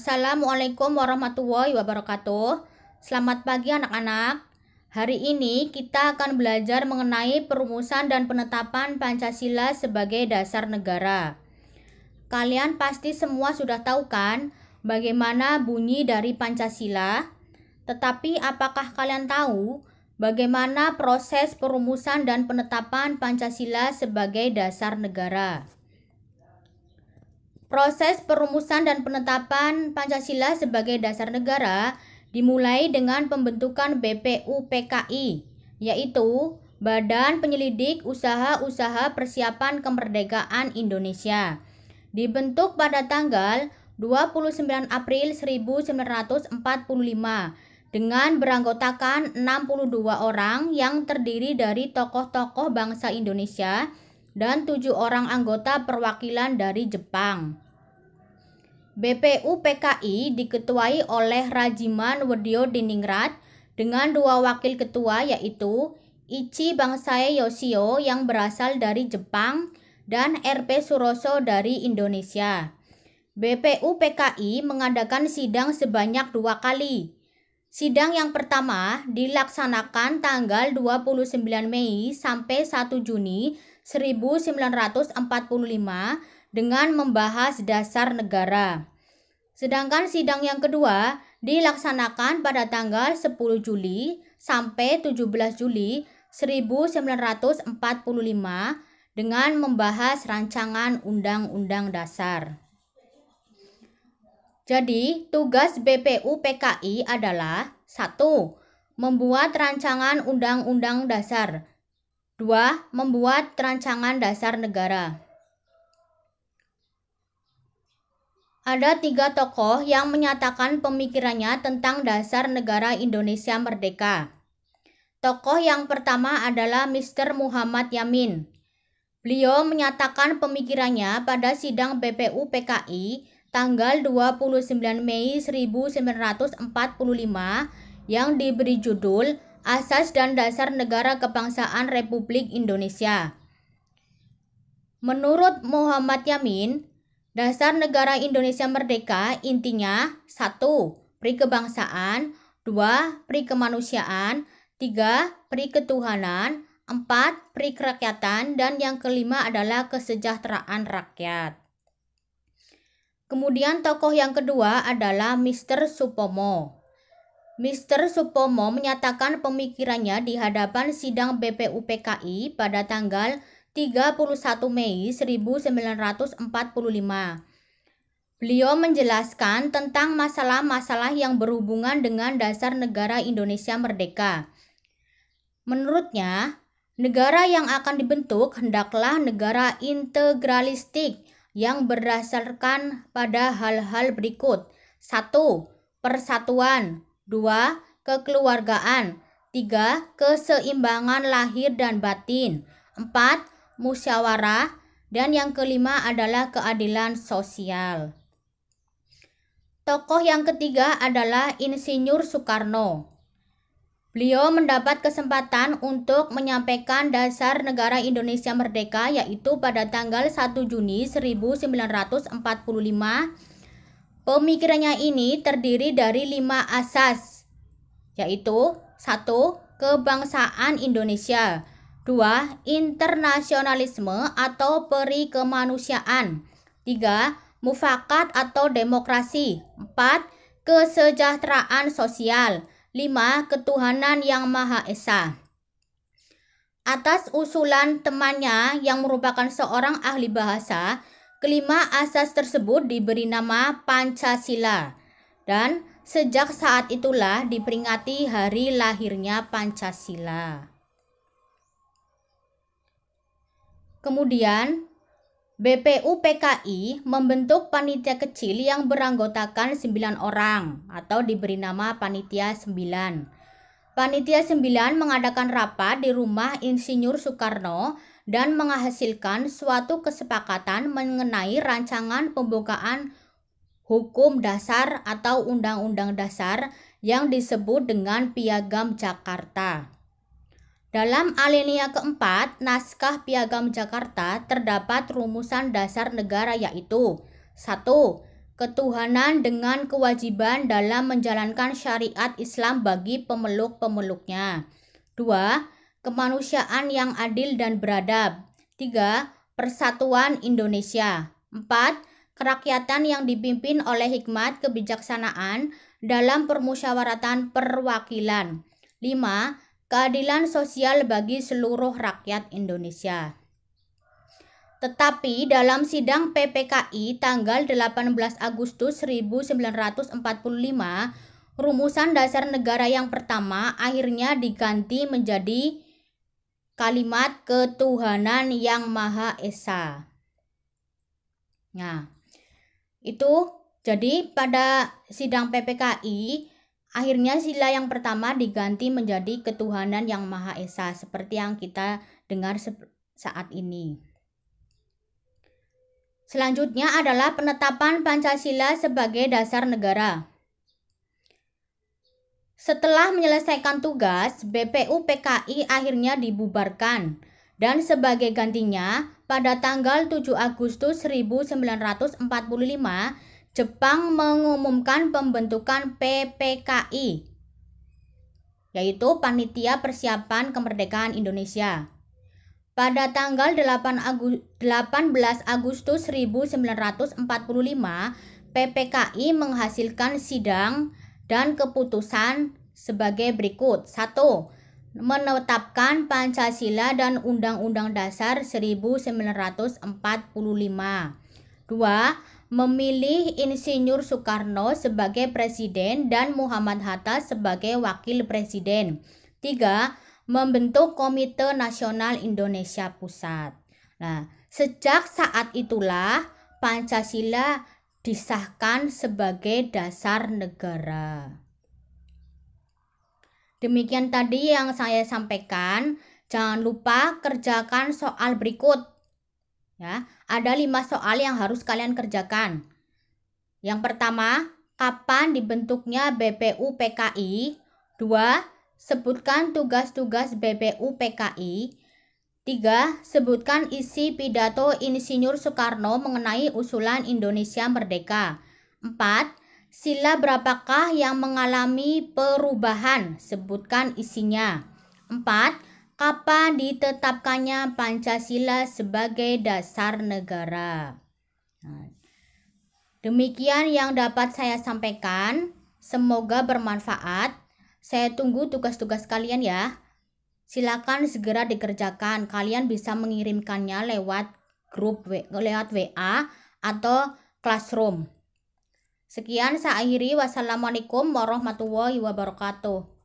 Assalamualaikum warahmatullahi wabarakatuh. Selamat pagi anak-anak. Hari ini kita akan belajar mengenai perumusan dan penetapan Pancasila sebagai dasar negara. Kalian pasti semua sudah tahu kan bagaimana bunyi dari Pancasila? Tetapi apakah kalian tahu bagaimana proses perumusan dan penetapan Pancasila sebagai dasar negara? Proses perumusan dan penetapan Pancasila sebagai dasar negara dimulai dengan pembentukan BPUPKI, yaitu Badan Penyelidik Usaha-Usaha Persiapan Kemerdekaan Indonesia. Dibentuk pada tanggal 29 April 1945 dengan beranggotakan 62 orang yang terdiri dari tokoh-tokoh bangsa Indonesia, dan tujuh orang anggota perwakilan dari Jepang. BPUPKI diketuai oleh Rajiman Wedio Diningrat dengan dua wakil ketua yaitu Ichi Bangsae Yoshio yang berasal dari Jepang dan RP Suroso dari Indonesia. BPUPKI mengadakan sidang sebanyak dua kali, Sidang yang pertama dilaksanakan tanggal 29 Mei sampai 1 Juni 1945 dengan membahas dasar negara. Sedangkan sidang yang kedua dilaksanakan pada tanggal 10 Juli sampai 17 Juli 1945 dengan membahas rancangan undang-undang dasar. Jadi, tugas BPU PKI adalah 1. Membuat rancangan undang-undang dasar. 2. Membuat rancangan dasar negara. Ada tiga tokoh yang menyatakan pemikirannya tentang dasar negara Indonesia merdeka. Tokoh yang pertama adalah Mr. Muhammad Yamin. Beliau menyatakan pemikirannya pada sidang BPU PKI tanggal 29 Mei 1945 yang diberi judul Asas dan Dasar Negara Kebangsaan Republik Indonesia. Menurut Muhammad Yamin, dasar negara Indonesia merdeka intinya 1. Pri kebangsaan, 2. Pri kemanusiaan, 3. Pri ketuhanan, 4. Pri kerakyatan, dan yang kelima adalah kesejahteraan rakyat. Kemudian tokoh yang kedua adalah Mr. Supomo. Mr. Supomo menyatakan pemikirannya di hadapan sidang BPUPKI pada tanggal 31 Mei 1945. Beliau menjelaskan tentang masalah-masalah yang berhubungan dengan dasar negara Indonesia merdeka. Menurutnya, negara yang akan dibentuk hendaklah negara integralistik yang berdasarkan pada hal-hal berikut. 1. Persatuan 2. Kekeluargaan 3. Keseimbangan lahir dan batin 4. Musyawarah dan yang kelima adalah keadilan sosial. Tokoh yang ketiga adalah Insinyur Soekarno. Beliau mendapat kesempatan untuk menyampaikan dasar negara Indonesia merdeka yaitu pada tanggal 1 Juni 1945. Pemikirannya ini terdiri dari lima asas yaitu 1. Kebangsaan Indonesia 2. Internasionalisme atau peri kemanusiaan 3. Mufakat atau demokrasi 4. Kesejahteraan sosial 5. Ketuhanan yang Maha Esa Atas usulan temannya yang merupakan seorang ahli bahasa, kelima asas tersebut diberi nama Pancasila. Dan sejak saat itulah diperingati hari lahirnya Pancasila. Kemudian, BPUPKI membentuk panitia kecil yang beranggotakan 9 orang atau diberi nama Panitia 9. Panitia 9 mengadakan rapat di rumah Insinyur Soekarno dan menghasilkan suatu kesepakatan mengenai rancangan pembukaan hukum dasar atau undang-undang dasar yang disebut dengan Piagam Jakarta. Dalam alinea keempat, naskah Piagam Jakarta terdapat rumusan dasar negara yaitu 1. Ketuhanan dengan kewajiban dalam menjalankan syariat Islam bagi pemeluk-pemeluknya. 2. Kemanusiaan yang adil dan beradab. 3. Persatuan Indonesia. 4. Kerakyatan yang dipimpin oleh hikmat kebijaksanaan dalam permusyawaratan perwakilan. 5 keadilan sosial bagi seluruh rakyat Indonesia. Tetapi dalam sidang PPKI tanggal 18 Agustus 1945, rumusan dasar negara yang pertama akhirnya diganti menjadi kalimat ketuhanan yang Maha Esa. Nah, itu jadi pada sidang PPKI Akhirnya sila yang pertama diganti menjadi ketuhanan yang Maha Esa seperti yang kita dengar saat ini. Selanjutnya adalah penetapan Pancasila sebagai dasar negara. Setelah menyelesaikan tugas, BPU PKI akhirnya dibubarkan dan sebagai gantinya pada tanggal 7 Agustus 1945 Jepang mengumumkan pembentukan PPKI, yaitu Panitia Persiapan Kemerdekaan Indonesia. Pada tanggal 8 Agus 18 Agustus 1945, PPKI menghasilkan sidang dan keputusan sebagai berikut. 1. Menetapkan Pancasila dan Undang-Undang Dasar 1945. 2. Memilih Insinyur Soekarno sebagai presiden dan Muhammad Hatta sebagai wakil presiden. 3. Membentuk Komite Nasional Indonesia Pusat. Nah, sejak saat itulah Pancasila disahkan sebagai dasar negara. Demikian tadi yang saya sampaikan. Jangan lupa kerjakan soal berikut. Ya, ada lima soal yang harus kalian kerjakan. Yang pertama, kapan dibentuknya BPU PKI? Dua, sebutkan tugas-tugas BPU PKI. Tiga, sebutkan isi pidato Insinyur Soekarno mengenai usulan Indonesia Merdeka. Empat, sila berapakah yang mengalami perubahan? Sebutkan isinya. Empat, kapan ditetapkannya Pancasila sebagai dasar negara. Nah, demikian yang dapat saya sampaikan. Semoga bermanfaat. Saya tunggu tugas-tugas kalian ya. Silakan segera dikerjakan. Kalian bisa mengirimkannya lewat grup lewat WA atau Classroom. Sekian saya akhiri. Wassalamualaikum warahmatullahi wabarakatuh.